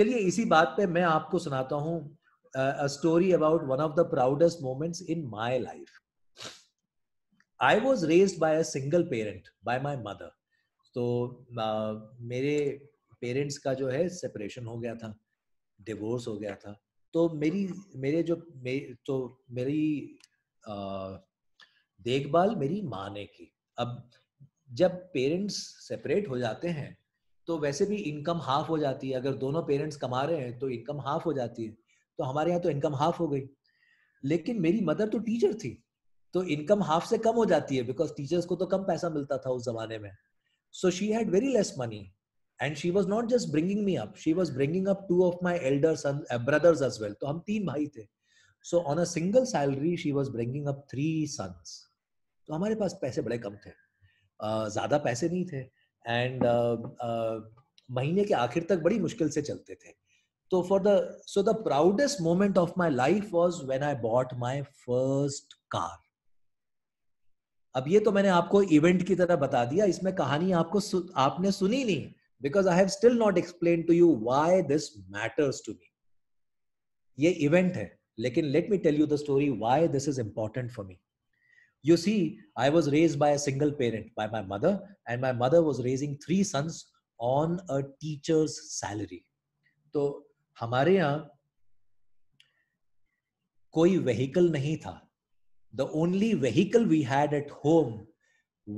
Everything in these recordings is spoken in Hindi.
चलिए इसी बात पे मैं आपको सुनाता हूँ story about one of the proudest moments in my life I was raised by a single parent by my mother तो uh, मेरे पेरेंट्स का जो है सेपरेशन हो गया था डिवोर्स हो गया था तो मेरी मेरे जो मे, तो मेरी uh, देखभाल मेरी माँ ने की अब जब पेरेंट्स सेपरेट हो जाते हैं तो वैसे भी इनकम हाफ हो जाती है अगर दोनों पेरेंट्स कमा रहे हैं तो इनकम हाफ हो जाती है तो हमारे यहाँ तो इनकम हाफ हो गई लेकिन मेरी मदर तो टीचर थी तो इनकम हाफ से कम हो जाती है बिकॉज टीचर्स को तो कम पैसा मिलता था उस जमाने में so she had very less money and she was not just bringing me up she was bringing up two of my elder son brothers as well तो हम तीन भाई थे so on a single salary she was bringing up three sons तो हमारे पास पैसे बड़े कम थे uh, ज़्यादा पैसे नहीं थे एंड uh, uh, महीने के आखिर तक बड़ी मुश्किल से चलते थे तो for the so the proudest moment of my life was when I bought my first car अब ये तो मैंने आपको इवेंट की तरह बता दिया इसमें कहानी आपको सु, आपने सुनी नहीं because I have still not explain to you why this matters to me ये इवेंट है लेकिन let me tell you the story why this is important for me You see, I was raised by a single parent, by my mother, and my mother was raising three sons on a teacher's salary. तो हमारे यहाँ कोई व्हीकल नहीं था the only vehicle we had at home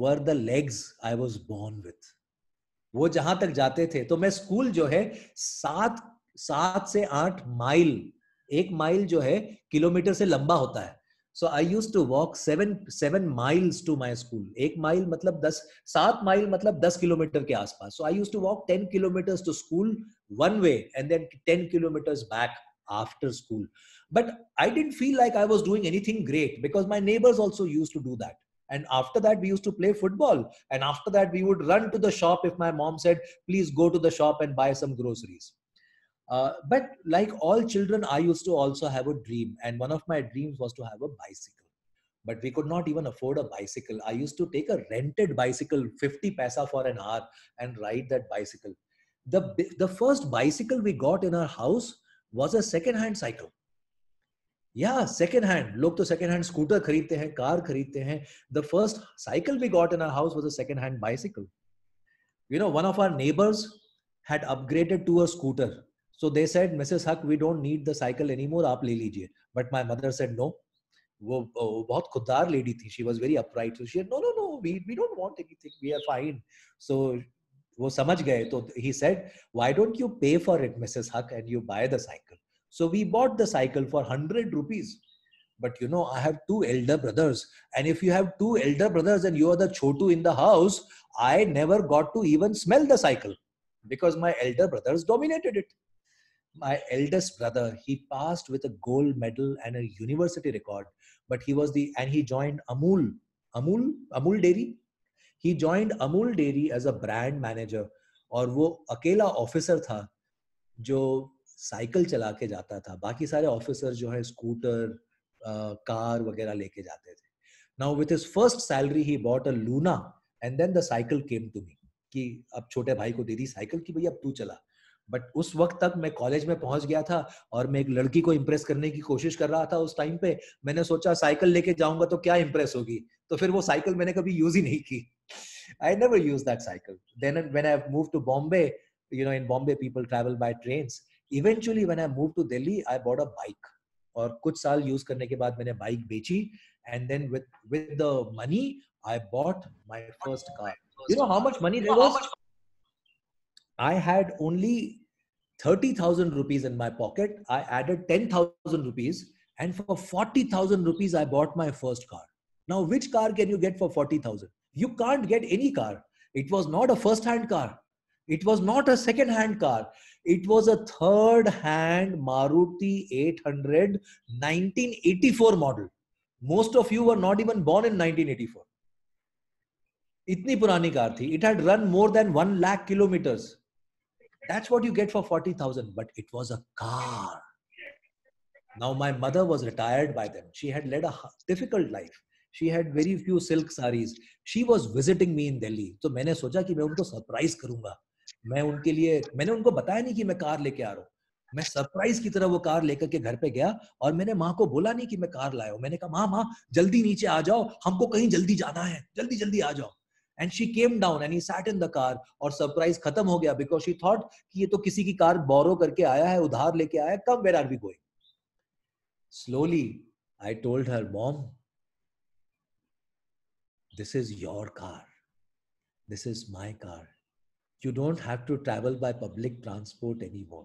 were the legs I was born with वो जहां तक जाते थे तो मैं स्कूल जो है सात सात से आठ माइल एक माइल जो है किलोमीटर से लंबा होता है So I used to walk seven seven miles to my school एक माइल मतलब दस सात माइल मतलब दस किलोमीटर के आसपास so I use to walk ten kilometres to school one way and then ten kilometres after school but i didn't feel like i was doing anything great because my neighbors also used to do that and after that we used to play football and after that we would run to the shop if my mom said please go to the shop and buy some groceries uh, but like all children, I used to also have a dream, and one of my dreams was to have a bicycle. But we could not even afford a bicycle. I used to take a rented bicycle, 50 paisa for an hour, and ride that bicycle. The, the first bicycle we got in our house was a second hand cycle. या सेकेंड हैंड लोग तो सेकेंड हैंड स्कूटर खरीदते हैं car The first cycle we got in our house was a second-hand bicycle. You know, one of our neighbors had upgraded to a scooter. So they said, Mrs. Huck, we don't need the cycle anymore. आप ले लीजिए. But my mother said no. वो बहुत खुददार She was very upright. So she said, no, no, no. We don't want anything. We are fine. So वो समझ गए. तो he said, why don't you pay for it, Mrs. Huck, and you buy the cycle? So we bought the cycle for hundred rupees. But you know, I have two elder brothers, and if you have two elder brothers and you are the chotu in the house, I never got to even smell the cycle because my elder brothers dominated it. my eldest brother he passed with a gold medal and a university record but he was the and he joined amul amul amul dairy he joined amul dairy as a brand manager और वो अकेला ऑफिसर था जो साइकिल चला के जाता था बाकी सारे ऑफिसर जो है स्कूटर कार वगैरह लेके जाते थे now with his first salary ही bought a Luna and then the cycle came to me कि अब छोटे भाई को दे दी साइकिल की भैया अब तू चला बट उस वक्त तक मैं कॉलेज में पहुंच गया था और मैं एक लड़की को इम्प्रेस करने की कोशिश कर रहा था उस टाइम पे मैंने सोचा साइकिल लेके जाऊंगा तो क्या इम्प्रेस होगी तो फिर वो साइकिल मैंने कभी यूज ही नहीं की I never use that cycle then when I move to Bombay you know in Bombay people travel by train eventually when I move to Delhi I bought a bike और कुछ साल यूज करने के बाद मैंने बाइक बेची and then with with the money I bought my first car you know how much money there was I had only 30,000 rupees in my pocket, I added 10,000 rupees. And for 40,000 rupees, I bought my first car. Now, which car can you get for 40,000? You can't get any car. It was not a first hand car. It was not a second hand car. It was a third hand Maruti 800 1984 model. Most of you were not even born in 1984. इतनी purani car Thi it had run more than one lakh kilometers. That's what you get for 40,000. But it was a car. Now, my mother was retired by then. She had led a difficult life. She had very few silk sarees. She was visiting me in Delhi. So, I thought I मैं surprise her. करूंगा मैं उनके लिए मैंने उनको बताया नहीं कि मैं कार लेके आ रहा हूँ मैं सरप्राइज की तरह वो कार लेकर के घर पे गया और मैंने माँ को बोला नहीं कि मैं कार लाया हूँ मैंने कहा माँ माँ जल्दी नीचे आ जाओ हमको कहीं जल्दी जाना है जल्दी जल्दी आ जाओ and she came down and he sat in the car और सरप्राइज खत्म हो गया बिकॉज शी थॉट कि ये तो किसी की कार बोरो करके आया है उधार लेके आया है come where are we going slowly I told her mom this is your car this is my car you don't have to travel by public transport anymore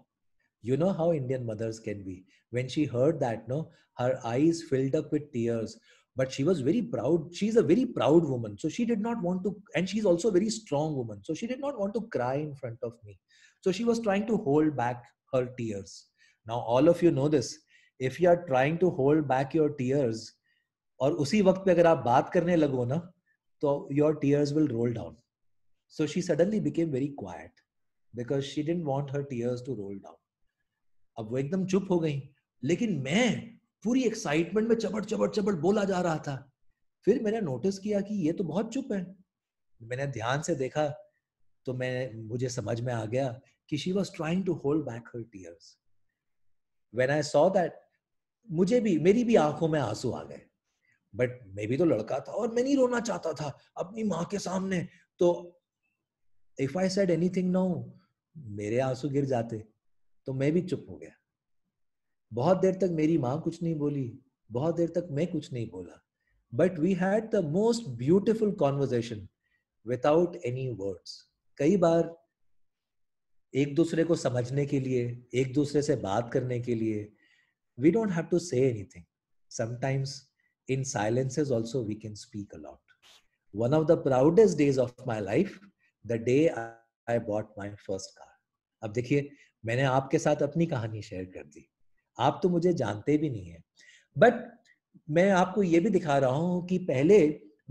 you know how indian mothers can be when she heard that no her eyes filled up with tears but she was very proud she's a very proud woman so she did not want to and she's also a very strong woman so she did not want to cry in front of me so she was trying to hold back her tears now all of you know this if you are trying to hold back your tears और उसी वक्त पे अगर आप बात करने लगो ना तो your tears will roll down so she suddenly became very quiet because she didn't want her tears to roll down अब वो एकदम चुप हो गई लेकिन मैं पूरी एक्साइटमेंट में चबड़ चबट चबड़ बोला जा रहा था फिर मैंने नोटिस किया कि ये तो बहुत चुप है मैंने ध्यान से देखा तो मैं मुझे समझ में आ गया कि she was trying to hold back her tears when I saw that मुझे भी मेरी भी आंखों में आंसू आ गए बट मैं भी तो लड़का था और मैं नहीं रोना चाहता था अपनी माँ के सामने तो if I said thing no मेरे आंसू गिर जाते तो मैं भी चुप हो गया बहुत देर तक मेरी माँ कुछ नहीं बोली बहुत देर तक मैं कुछ नहीं बोला but we had the most beautiful conversation without any words कई बार एक दूसरे को समझने के लिए एक दूसरे से बात करने के लिए we don't have to say thing sometimes in silences also we can speak a lot one of the proudest days of my life the day I bought my first car अब देखिए मैंने आपके साथ अपनी कहानी शेयर कर दी आप तो मुझे जानते भी नहीं है बट मैं आपको ये भी दिखा रहा हूँ कि पहले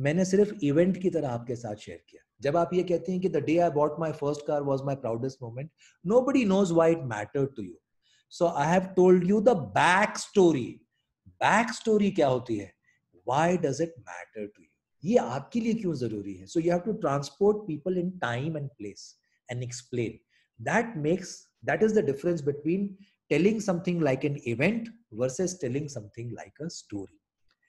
मैंने सिर्फ इवेंट की तरह आपके साथ शेयर किया जब आप ये कहते हैं कि the day I bought my first car was my proudest moment nobody knows why it matter to you so I have told you the back story back story क्या होती है why does it matter to you ये आपके लिए क्यों जरूरी है so you have to transport people in time and place and explain that makes that is the difference between telling something like an event versus telling something like a story.